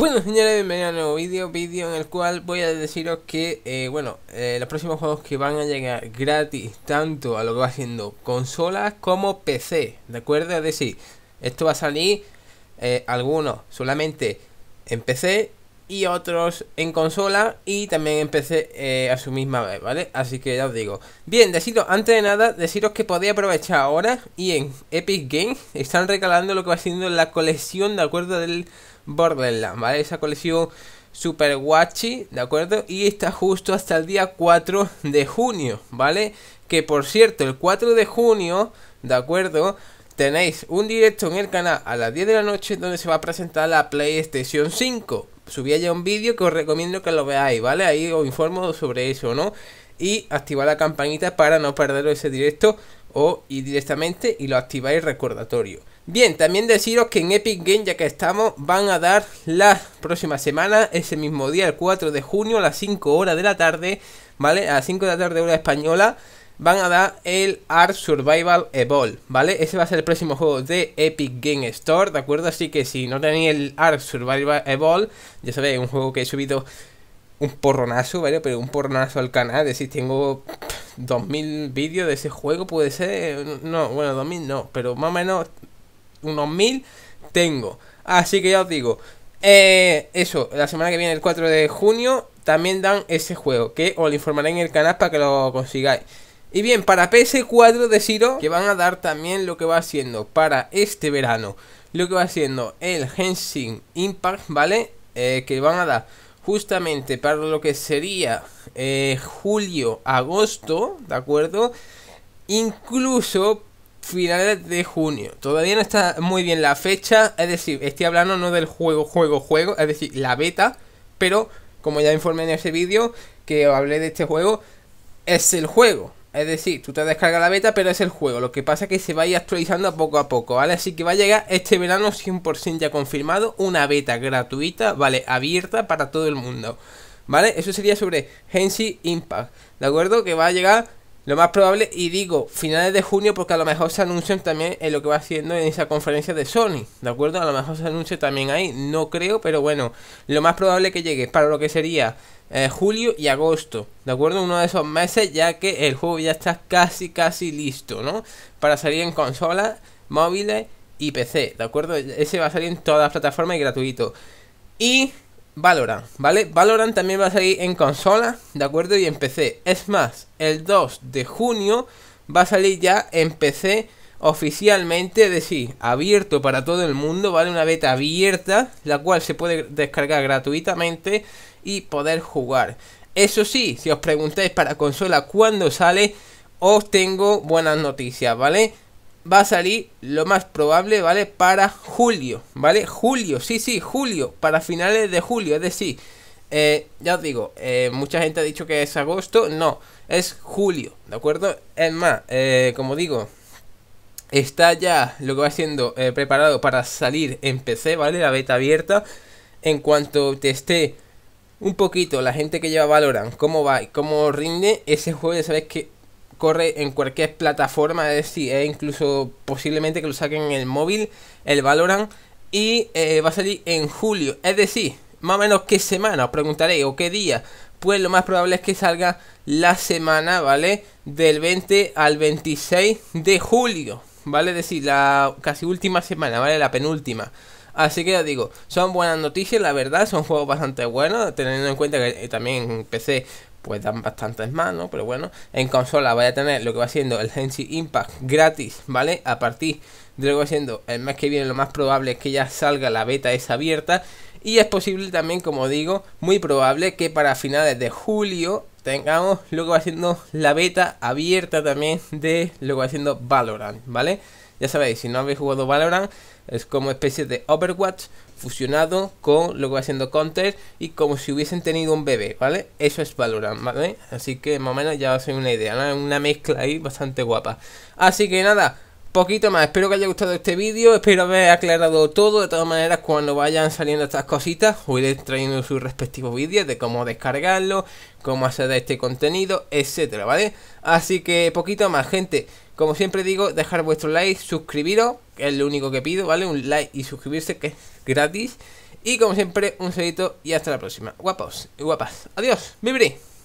Bueno señores, bienvenidos a un nuevo vídeo, vídeo en el cual voy a deciros que, eh, bueno, eh, los próximos juegos que van a llegar gratis tanto a lo que va siendo consolas como PC, ¿de acuerdo? Es decir, esto va a salir eh, algunos solamente en PC y otros en consola y también empecé eh, a su misma vez, ¿vale? Así que ya os digo. Bien, deciros, antes de nada, deciros que podéis aprovechar ahora y en Epic Games están recalando lo que va siendo la colección, ¿de acuerdo? Del Borderlands, ¿vale? Esa colección super guachi, ¿de acuerdo? Y está justo hasta el día 4 de junio, ¿vale? Que por cierto, el 4 de junio, ¿de acuerdo? tenéis un directo en el canal a las 10 de la noche donde se va a presentar la PlayStation 5. Subí allá un vídeo que os recomiendo que lo veáis, ¿vale? Ahí os informo sobre eso, ¿no? Y activar la campanita para no perderos ese directo o ir directamente y lo activáis recordatorio. Bien, también deciros que en Epic Games, ya que estamos, van a dar la próxima semana, ese mismo día, el 4 de junio, a las 5 horas de la tarde, ¿vale? A las 5 de la tarde hora española, van a dar el Art Survival Evolved ¿vale? Ese va a ser el próximo juego de Epic Game Store, ¿de acuerdo? Así que si no tenéis el Art Survival Evolved ya sabéis, un juego que he subido un porronazo, ¿vale? Pero un porronazo al canal, es decir, tengo 2000 vídeos de ese juego, puede ser, no, bueno, 2000 no, pero más o menos unos 1000 tengo. Así que ya os digo, eh, eso, la semana que viene, el 4 de junio, también dan ese juego, que os lo informaré en el canal para que lo consigáis. Y bien, para PS4 deciros que van a dar también lo que va siendo para este verano. Lo que va siendo el Henshin Impact, ¿vale? Eh, que van a dar justamente para lo que sería eh, julio, agosto, ¿de acuerdo? Incluso finales de junio. Todavía no está muy bien la fecha, es decir, estoy hablando no del juego, juego, juego, es decir, la beta, pero como ya informé en ese vídeo que hablé de este juego, es el juego, es decir, tú te descargas la beta, pero es el juego. Lo que pasa es que se va a ir actualizando poco a poco, ¿vale? Así que va a llegar este verano 100% ya confirmado una beta gratuita, ¿vale? Abierta para todo el mundo, ¿vale? Eso sería sobre Hensi Impact, ¿de acuerdo? Que va a llegar lo más probable, y digo finales de junio, porque a lo mejor se anuncian también en lo que va haciendo en esa conferencia de Sony, ¿de acuerdo? A lo mejor se anuncia también ahí, no creo, pero bueno, lo más probable que llegue para lo que sería eh, julio y agosto, ¿de acuerdo? Uno de esos meses, ya que el juego ya está casi, casi listo, ¿no? Para salir en consolas, móviles y PC, ¿de acuerdo? Ese va a salir en todas las plataformas y gratuito. Y Valorant, ¿vale? Valorant también va a salir en consola, ¿de acuerdo? Y en PC. Es más, el 2 de junio va a salir ya en PC oficialmente, es decir, abierto para todo el mundo, ¿vale? Una beta abierta, la cual se puede descargar gratuitamente y poder jugar. Eso sí, si os preguntáis para consola cuándo sale, os tengo buenas noticias, ¿vale? va a salir lo más probable, ¿vale? Para julio, ¿vale? Julio, sí, sí, julio, para finales de julio, es decir, eh, ya os digo, eh, mucha gente ha dicho que es agosto, no, es julio, ¿de acuerdo? Es más, eh, como digo, está ya lo que va siendo preparado para salir en PC, ¿vale? La beta abierta, en cuanto te esté un poquito la gente que lleva valoran cómo va y cómo rinde, ese jueves, ya sabes que corre en cualquier plataforma, es decir, incluso posiblemente que lo saquen en el móvil, el Valorant, y eh, va a salir en julio. Es decir, más o menos qué semana, os preguntaréis, o qué día. Pues lo más probable es que salga la semana, ¿vale? Del 20 al 26 de julio, ¿vale? Es decir, la casi última semana, ¿vale? La penúltima. Así que os digo, son buenas noticias, la verdad, son juegos bastante buenos, teniendo en cuenta que eh, también empecé. PC pues dan bastantes más, Pero bueno, en consola vaya a tener lo que va siendo el Genshin Impact gratis, ¿vale? A partir de lo que va siendo el mes que viene, lo más probable es que ya salga la beta esa abierta. Y es posible también, como digo, muy probable que para finales de julio tengamos lo que va siendo la beta abierta también de lo que va siendo Valorant, ¿vale? Ya sabéis, si no habéis jugado Valorant, es como especie de Overwatch fusionado con lo que va haciendo Counter y como si hubiesen tenido un bebé, ¿vale? Eso es Valorant, ¿vale? Así que más o menos ya os doy una idea, ¿no? Una mezcla ahí bastante guapa. Así que nada, poquito más. Espero que haya gustado este vídeo, espero haber aclarado todo. De todas maneras, cuando vayan saliendo estas cositas, voy a ir trayendo sus respectivos vídeos de cómo descargarlo, cómo hacer este contenido, etcétera, ¿vale? Así que poquito más, gente. Como siempre digo, dejar vuestro like, suscribiros, que es lo único que pido, ¿vale? Un like y suscribirse, que es gratis. Y como siempre, un saludito y hasta la próxima. Guapos y guapas. Adiós. Vibri.